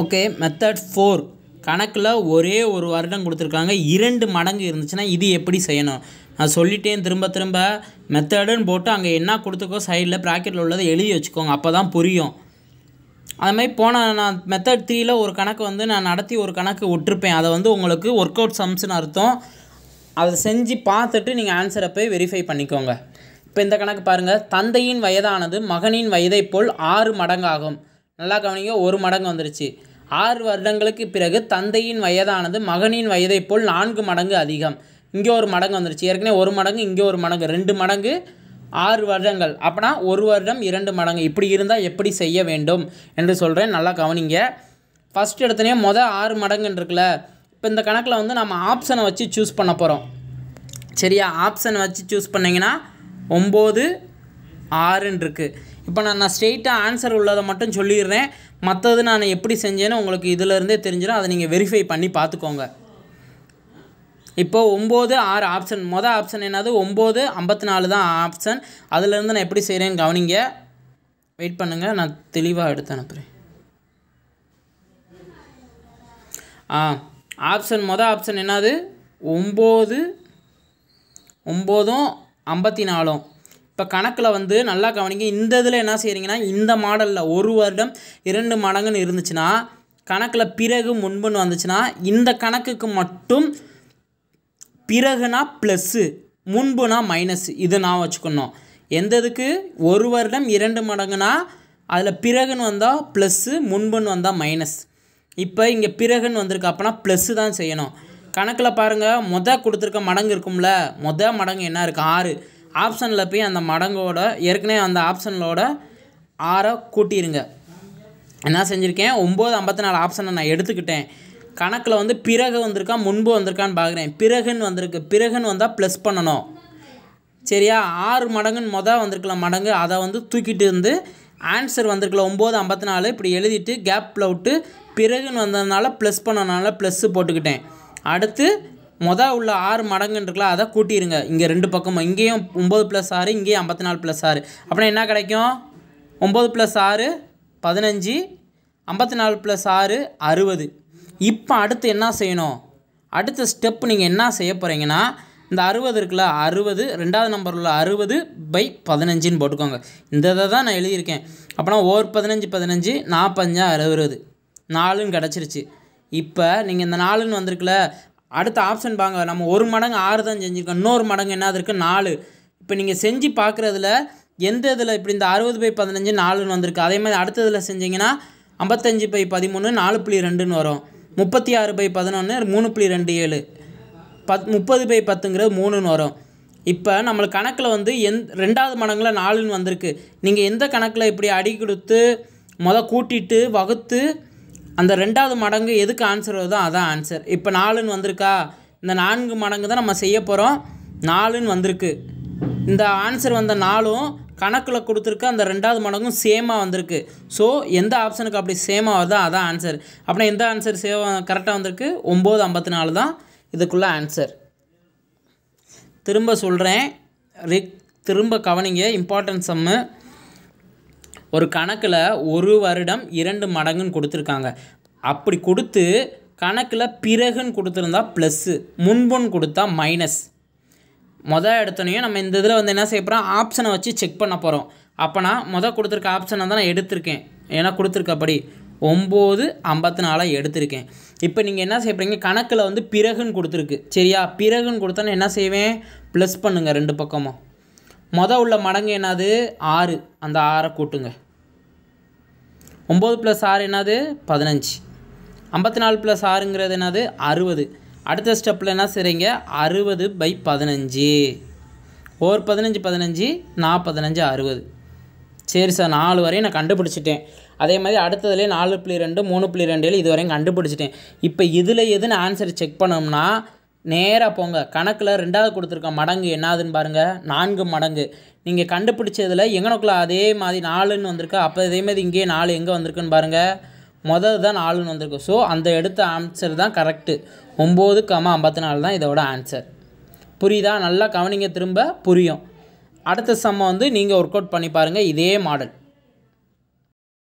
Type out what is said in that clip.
okay method four கணக்கில் ஒரே ஒரு வருடம் கொடுத்துருக்காங்க இரண்டு மடங்கு இருந்துச்சுன்னா இது எப்படி செய்யணும் நான் சொல்லிட்டேன் திரும்ப திரும்ப மெத்தடுன்னு போட்டு அங்கே என்ன கொடுத்துக்கோ சைடில் ப்ராக்கெட்டில் உள்ளதை எழுதி வச்சுக்கோங்க அப்போ தான் புரியும் அதுமாதிரி போன நான் மெத்தட் த்ரீயில் ஒரு கணக்கு வந்து நான் நடத்தி ஒரு கணக்கு விட்டுருப்பேன் அதை வந்து உங்களுக்கு ஒர்க் அவுட் சம்ஸ்னு அர்த்தம் அதை செஞ்சு பார்த்துட்டு நீங்கள் ஆன்சரை போய் வெரிஃபை பண்ணிக்கோங்க இப்போ இந்த கணக்கு பாருங்கள் தந்தையின் வயதானது மகனின் வயதை போல் ஆறு மடங்காகும் நல்லா கவனிங்க ஒரு மடங்கு வந்துருச்சு ஆறு வருடங்களுக்கு பிறகு தந்தையின் வயதானது மகனின் வயதை போல் நான்கு மடங்கு அதிகம் இங்கே ஒரு மடங்கு வந்துருச்சு ஏற்கனவே ஒரு மடங்கு இங்கே ஒரு மடங்கு ரெண்டு மடங்கு ஆறு வருடங்கள் அப்படின்னா ஒரு வருடம் இரண்டு மடங்கு இப்படி இருந்தால் எப்படி செய்ய வேண்டும் என்று சொல்கிறேன் நல்லா கவனிங்க ஃபஸ்ட் எடுத்தனே மொதல் ஆறு மடங்குன்னு இருக்குல்ல இப்போ இந்த கணக்கில் வந்து நம்ம ஆப்ஷனை வச்சு சூஸ் பண்ண போகிறோம் சரியா ஆப்ஷன் வச்சு சூஸ் பண்ணிங்கன்னா ஒம்பது ஆறுன்னு இருக்குது இப்போ நான் நான் ஸ்ட்ரெயிட்டாக ஆன்சர் உள்ளதை மட்டும் சொல்லிடுறேன் மற்றது நான் எப்படி செஞ்சேன்னு உங்களுக்கு இருந்தே தெரிஞ்சிடும் அதை நீங்கள் வெரிஃபை பண்ணி பார்த்துக்கோங்க இப்போது ஒம்பது ஆறு ஆப்ஷன் மொதல் ஆப்ஷன் என்னது ஒம்பது ஐம்பத்தி நாலு தான் ஆப்ஷன் அதுலேருந்து நான் எப்படி செய்கிறேன்னு கவனிங்க வெயிட் பண்ணுங்கள் நான் தெளிவாக எடுத்து அனுப்புகிறேன் ஆ ஆப்ஷன் மொதல் ஆப்ஷன் என்னது ஒம்பது ஒம்போதும் ஐம்பத்தி நாலும் இப்போ கணக்கில் வந்து நல்லா கவனிங்க இந்த இதில் என்ன செய்கிறீங்கன்னா இந்த மாடலில் ஒரு வருடம் இரண்டு மடங்குன்னு இருந்துச்சுன்னா கணக்கில் பிறகு முன்புன்னு வந்துச்சுன்னா இந்த கணக்குக்கு மட்டும் பிறகுனா ப்ளஸ்ஸு முன்புனா மைனஸ் இது நான் வச்சுக்கணும் எந்த இதுக்கு ஒரு வருடம் இரண்டு மடங்குனா அதில் பிறகுன்னு வந்தால் ப்ளஸ்ஸு முன்புன்னு வந்தால் மைனஸ் இப்போ இங்கே பிறகுன்னு வந்திருக்கு அப்போனா ப்ளஸ்ஸு தான் செய்யணும் கணக்கில் பாருங்கள் மொதல் கொடுத்துருக்க மடங்கு இருக்கும்ல மொதல் மடங்கு என்ன இருக்குது ஆறு ஆப்ஷனில் போய் அந்த மடங்கோட ஏற்கனவே அந்த ஆப்ஷனோட ஆறை கூட்டிடுங்க என்ன செஞ்சுருக்கேன் ஒம்பது ஐம்பத்தி நாலு ஆப்ஷனை நான் எடுத்துக்கிட்டேன் கணக்கில் வந்து பிறகு வந்திருக்கா முன்பு வந்திருக்கான்னு பார்க்குறேன் பிறகுன்னு வந்திருக்கு பிறகுன்னு வந்தால் ப்ளஸ் பண்ணணும் சரியா ஆறு மடங்குன்னு மொதல் வந்திருக்கலாம் மடங்கு அதை வந்து தூக்கிட்டு இருந்து ஆன்சர் வந்திருக்கல ஒம்பது ஐம்பத்தி நாலு இப்படி எழுதிட்டு கேப்பில் விட்டு பிறகுன்னு வந்ததுனால ப்ளஸ் பண்ணனால ப்ளஸ்ஸு போட்டுக்கிட்டேன் அடுத்து மொதல் உள்ள ஆறு மடங்குன்றிருக்கலாம் அதை கூட்டிடுங்க இங்கே ரெண்டு பக்கமும் இங்கேயும் ஒம்பது ப்ளஸ் ஆறு இங்கேயும் ஐம்பத்தி நாலு ப்ளஸ் ஆறு அப்படின்னா என்ன கிடைக்கும் ஒம்பது ப்ளஸ் ஆறு பதினஞ்சு ஐம்பத்தி நாலு ப்ளஸ் ஆறு அறுபது இப்போ அடுத்து என்ன செய்யணும் அடுத்த ஸ்டெப் நீங்கள் என்ன செய்ய போகிறீங்கன்னா இந்த அறுபது இருக்குல்ல அறுபது ரெண்டாவது நம்பர் உள்ள அறுபது பை பதினஞ்சுன்னு போட்டுக்கோங்க இந்த இதை தான் நான் எழுதியிருக்கேன் அப்போனா ஓர் பதினஞ்சு பதினஞ்சு நாற்பஞ்சா அறுபது நாலுன்னு கிடச்சிருச்சு இப்போ நீங்கள் இந்த நாலுன்னு வந்திருக்குல அடுத்த ஆப்ஷன் பாங்க நம்ம ஒரு மடங்கு ஆறு தான் செஞ்சுருக்கோம் இன்னொரு மடங்கு என்ன இருக்குது நாலு இப்போ நீங்கள் செஞ்சு பார்க்குறதுல எந்த இதில் இப்படி இந்த அறுபது பை பதினஞ்சு நாலுன்னு வந்திருக்கு அதே மாதிரி அடுத்ததில் செஞ்சிங்கன்னா ஐம்பத்தஞ்சு பை பதிமூணு நாலு புள்ளி ரெண்டுன்னு வரும் முப்பத்தி ஆறு பை பதினொன்று மூணு புள்ளி ரெண்டு ஏழு பத் முப்பது பை பத்துங்கிறது மூணுன்னு வரும் இப்போ நம்மளுக்கு கணக்கில் வந்து எந் ரெண்டாவது மடங்கில் நாலுன்னு வந்திருக்கு நீங்கள் எந்த கணக்கில் இப்படி அடி கொடுத்து மொதல் கூட்டிட்டு வகுத்து அந்த ரெண்டாவது மடங்கு எதுக்கு ஆன்சர் வருதோ அதான் ஆன்சர் இப்போ நாலுன்னு வந்திருக்கா இந்த நான்கு மடங்கு தான் நம்ம செய்ய போகிறோம் நாலுன்னு வந்திருக்கு இந்த ஆன்சர் வந்த நாளும் கணக்கில் கொடுத்துருக்க அந்த ரெண்டாவது மடங்கும் சேமாக வந்திருக்கு ஸோ எந்த ஆப்ஷனுக்கு அப்படி சேமாக வருதோ அதான் ஆன்சர் அப்படின்னா எந்த ஆன்சர் சேவ் கரெக்டாக வந்திருக்கு ஒம்பது ஐம்பத்தி நாலு தான் இதுக்குள்ளே ஆன்சர் திரும்ப சொல்கிறேன் ரிக் திரும்ப கவனிங்க இம்பார்ட்டன்ஸ் சம்மு ஒரு கணக்கில் ஒரு வருடம் இரண்டு மடங்குன்னு கொடுத்துருக்காங்க அப்படி கொடுத்து கணக்கில் பிறகுன்னு கொடுத்துருந்தா ப்ளஸ்ஸு முன்புன்னு கொடுத்தா மைனஸ் மொதல் எடுத்தோனையும் நம்ம இந்த இதில் வந்து என்ன செய்ய போகிறோம் ஆப்ஷனை வச்சு செக் பண்ண போகிறோம் அப்போ நான் மொதல் கொடுத்துருக்க ஆப்ஷனை தான் நான் எடுத்திருக்கேன் ஏன்னா கொடுத்துருக்கப்படி ஒம்பது ஐம்பத்தி நாலாக எடுத்திருக்கேன் இப்போ நீங்கள் என்ன செய்ய கணக்கில் வந்து பிறகுன்னு கொடுத்துருக்கு சரியா பிறகுன்னு கொடுத்தோன்னா என்ன செய்வேன் ப்ளஸ் பண்ணுங்கள் ரெண்டு பக்கமும் மொதல் உள்ள மடங்கு என்னது ஆறு அந்த ஆறை கூட்டுங்க ஒம்பது ப்ளஸ் ஆறு என்னது பதினஞ்சு ஐம்பத்தி நாலு ப்ளஸ் ஆறுங்கிறது என்னது அறுபது அடுத்த ஸ்டெப்பில் என்ன செய்கிறீங்க அறுபது பை பதினஞ்சு ஒரு பதினஞ்சு பதினஞ்சு நான் பதினஞ்சு அறுபது சரி சார் நாலு வரையும் நான் கண்டுபிடிச்சிட்டேன் அதே மாதிரி அடுத்ததுலேயே நாலு புள்ளி ரெண்டு மூணு புள்ளி ரெண்டுலேயும் இது வரையும் கண்டுபிடிச்சிட்டேன் இப்போ இதில் எதுன்னு ஆன்சர் செக் பண்ணோம்னா நேராக போங்க கணக்கில் ரெண்டாவது கொடுத்துருக்க மடங்கு என்னாதுன்னு பாருங்கள் நான்கு மடங்கு நீங்கள் கண்டுபிடிச்சதில் எங்கனக்குள்ள அதே மாதிரி நாலுன்னு வந்திருக்கு அப்போ மாதிரி இங்கேயே நாலு எங்கே வந்திருக்குன்னு பாருங்கள் முதல் தான் நாலுன்னு வந்திருக்கு ஸோ அந்த எடுத்த ஆன்சர் தான் கரெக்டு ஒம்பது கமா ஐம்பத்தி நாலு தான் இதோட ஆன்சர் புரியுதா நல்லா கவனிங்க திரும்ப புரியும் அடுத்த சம்மை வந்து நீங்கள் ஒர்க் அவுட் பண்ணி பாருங்கள் இதே மாடல்